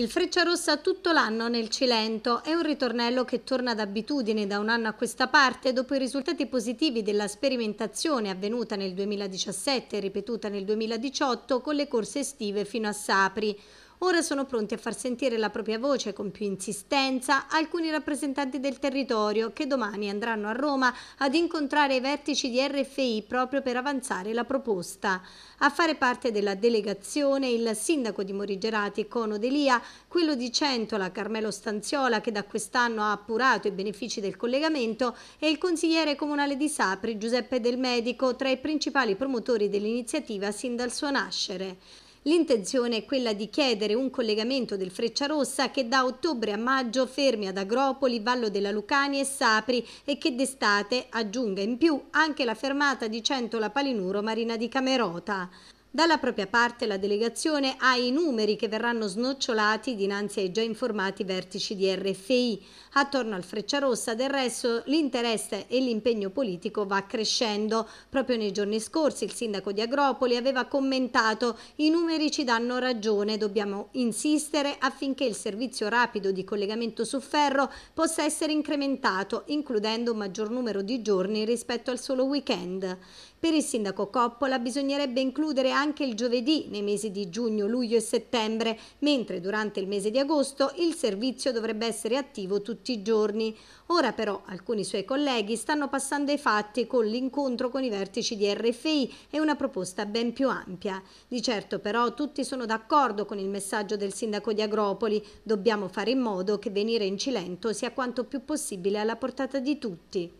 Il Frecciarossa tutto l'anno nel Cilento è un ritornello che torna d'abitudine da un anno a questa parte dopo i risultati positivi della sperimentazione avvenuta nel 2017 e ripetuta nel 2018 con le corse estive fino a Sapri. Ora sono pronti a far sentire la propria voce con più insistenza alcuni rappresentanti del territorio che domani andranno a Roma ad incontrare i vertici di RFI proprio per avanzare la proposta. A fare parte della delegazione il sindaco di Morigerati, Cono Delia, quello di Centola, Carmelo Stanziola, che da quest'anno ha appurato i benefici del collegamento, e il consigliere comunale di Sapri, Giuseppe Del Medico, tra i principali promotori dell'iniziativa sin dal suo nascere. L'intenzione è quella di chiedere un collegamento del Frecciarossa che da ottobre a maggio fermi ad Agropoli, Vallo della Lucania e Sapri e che d'estate aggiunga in più anche la fermata di Centola Palinuro Marina di Camerota. Dalla propria parte la delegazione ha i numeri che verranno snocciolati dinanzi ai già informati vertici di RFI. Attorno al Frecciarossa del resto l'interesse e l'impegno politico va crescendo. Proprio nei giorni scorsi il sindaco di Agropoli aveva commentato i numeri ci danno ragione, dobbiamo insistere affinché il servizio rapido di collegamento su ferro possa essere incrementato, includendo un maggior numero di giorni rispetto al solo weekend. Per il sindaco Coppola bisognerebbe includere anche il giovedì nei mesi di giugno, luglio e settembre, mentre durante il mese di agosto il servizio dovrebbe essere attivo tutti i giorni. Ora però alcuni suoi colleghi stanno passando i fatti con l'incontro con i vertici di RFI e una proposta ben più ampia. Di certo però tutti sono d'accordo con il messaggio del sindaco di Agropoli, dobbiamo fare in modo che venire in Cilento sia quanto più possibile alla portata di tutti.